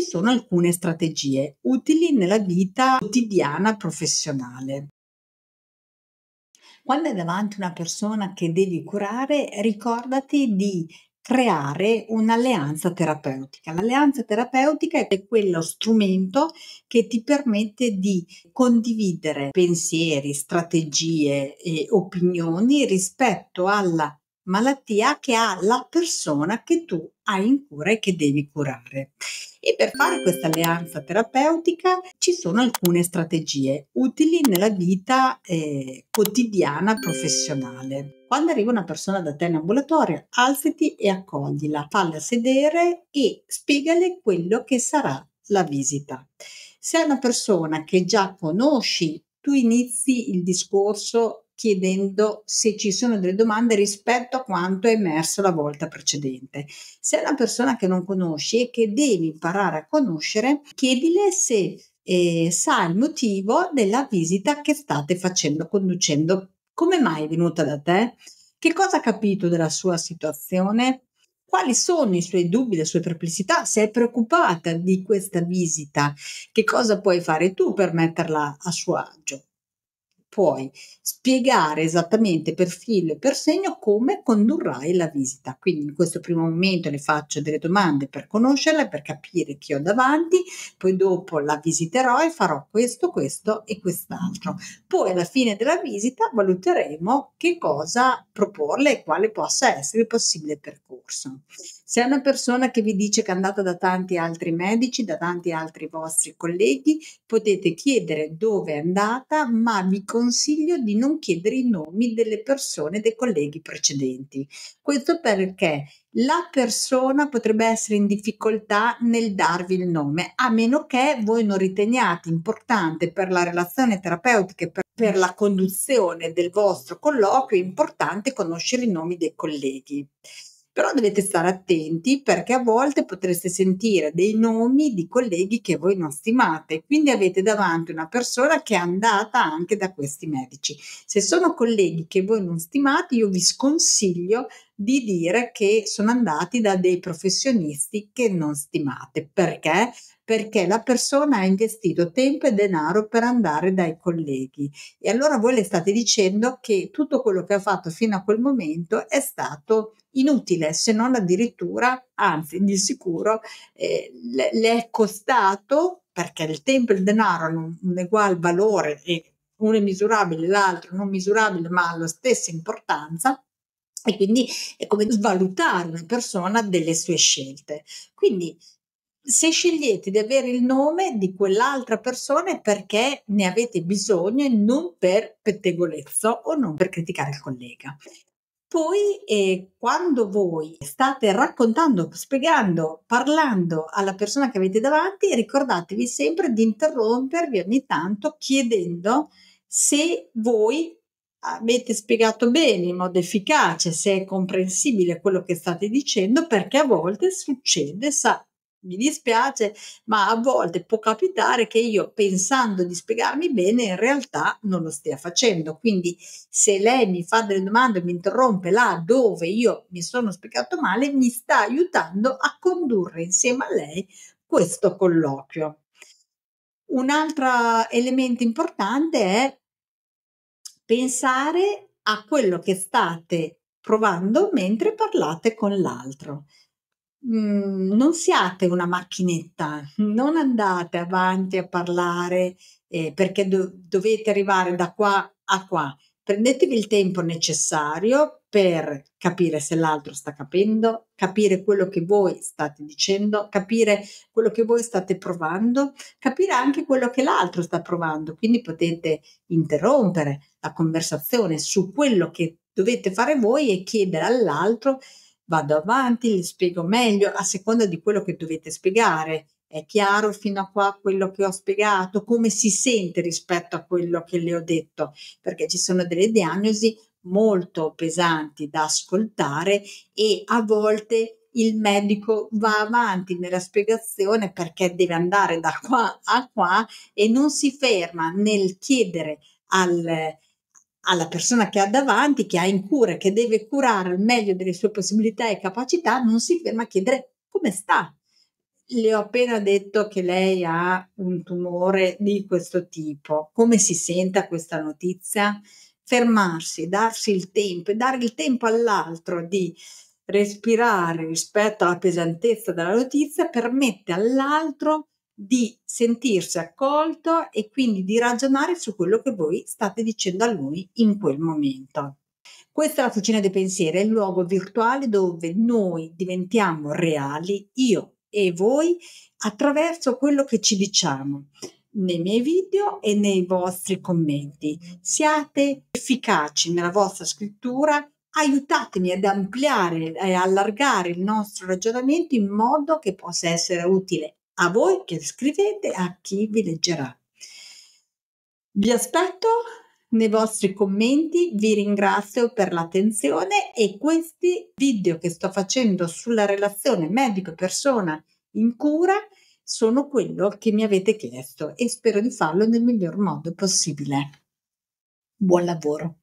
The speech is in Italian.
ci sono alcune strategie utili nella vita quotidiana professionale. Quando hai davanti una persona che devi curare, ricordati di creare un'alleanza terapeutica. L'alleanza terapeutica è quello strumento che ti permette di condividere pensieri, strategie e opinioni rispetto alla malattia che ha la persona che tu hai in cura e che devi curare. E per fare questa alleanza terapeutica ci sono alcune strategie utili nella vita eh, quotidiana professionale. Quando arriva una persona da te in ambulatorio, alzati e accoglila, falla sedere e spiegale quello che sarà la visita. Se è una persona che già conosci, tu inizi il discorso chiedendo se ci sono delle domande rispetto a quanto è emerso la volta precedente. Se è una persona che non conosci e che devi imparare a conoscere, chiedile se eh, sa il motivo della visita che state facendo, conducendo. Come mai è venuta da te? Che cosa ha capito della sua situazione? Quali sono i suoi dubbi, le sue perplessità? Se è preoccupata di questa visita, che cosa puoi fare tu per metterla a suo agio? puoi spiegare esattamente per filo e per segno come condurrai la visita. Quindi in questo primo momento le faccio delle domande per conoscerla, per capire chi ho davanti, poi dopo la visiterò e farò questo, questo e quest'altro. Poi alla fine della visita valuteremo che cosa proporle e quale possa essere il possibile percorso. Se è una persona che vi dice che è andata da tanti altri medici, da tanti altri vostri colleghi, potete chiedere dove è andata, ma vi consiglio di non chiedere i nomi delle persone, dei colleghi precedenti. Questo perché la persona potrebbe essere in difficoltà nel darvi il nome, a meno che voi non riteniate importante per la relazione terapeutica e per per la conduzione del vostro colloquio è importante conoscere i nomi dei colleghi. Però dovete stare attenti perché a volte potreste sentire dei nomi di colleghi che voi non stimate, quindi avete davanti una persona che è andata anche da questi medici. Se sono colleghi che voi non stimate, io vi sconsiglio di dire che sono andati da dei professionisti che non stimate. Perché? Perché la persona ha investito tempo e denaro per andare dai colleghi e allora voi le state dicendo che tutto quello che ha fatto fino a quel momento è stato inutile, se non addirittura, anzi di sicuro, eh, le, è costato perché il tempo e il denaro hanno un è valore e uno è misurabile, l'altro non misurabile, ma ha la stessa importanza, e quindi è come svalutare una persona delle sue scelte. Quindi se scegliete di avere il nome di quell'altra persona è perché ne avete bisogno e non per pettegolezzo o non per criticare il collega. Poi eh, quando voi state raccontando, spiegando, parlando alla persona che avete davanti, ricordatevi sempre di interrompervi ogni tanto chiedendo se voi avete spiegato bene in modo efficace, se è comprensibile quello che state dicendo, perché a volte succede, sa, mi dispiace, ma a volte può capitare che io pensando di spiegarmi bene in realtà non lo stia facendo. Quindi se lei mi fa delle domande e mi interrompe là dove io mi sono spiegato male, mi sta aiutando a condurre insieme a lei questo colloquio. Un altro elemento importante è pensare a quello che state provando mentre parlate con l'altro. Mm, non siate una macchinetta, non andate avanti a parlare eh, perché do- dovete arrivare da qua a qua. Prendetevi il tempo necessario per capire se l'altro sta capendo, capire quello che voi state dicendo, capire quello che voi state provando, capire anche quello che l'altro sta provando. Quindi potete interrompere la conversazione su quello che dovete fare voi e chiedere all'altro vado avanti, gli spiego meglio a seconda di quello che dovete spiegare è chiaro fino a qua quello che ho spiegato? Come si sente rispetto a quello che le ho detto? Perché ci sono delle diagnosi molto pesanti da ascoltare e a volte il medico va avanti nella spiegazione perché deve andare da qua a qua e non si ferma nel chiedere al, alla persona che ha davanti, che ha in cura, che deve curare al meglio delle sue possibilità e capacità, non si ferma a chiedere come sta, le ho appena detto che lei ha un tumore di questo tipo. Come si senta questa notizia? Fermarsi, darsi il tempo e dare il tempo all'altro di respirare rispetto alla pesantezza della notizia permette all'altro di sentirsi accolto e quindi di ragionare su quello che voi state dicendo a lui in quel momento. Questa è la Fucina dei pensieri, è il luogo virtuale dove noi diventiamo reali, io e voi attraverso quello che ci diciamo nei miei video e nei vostri commenti. Siate efficaci nella vostra scrittura, aiutatemi ad ampliare e allargare il nostro ragionamento in modo che possa essere utile a voi che scrivete e a chi vi leggerà. Vi aspetto nei vostri commenti, vi ringrazio per l'attenzione e questi video che sto facendo sulla relazione medico-persona in cura sono quello che mi avete chiesto e spero di farlo nel miglior modo possibile. Buon lavoro!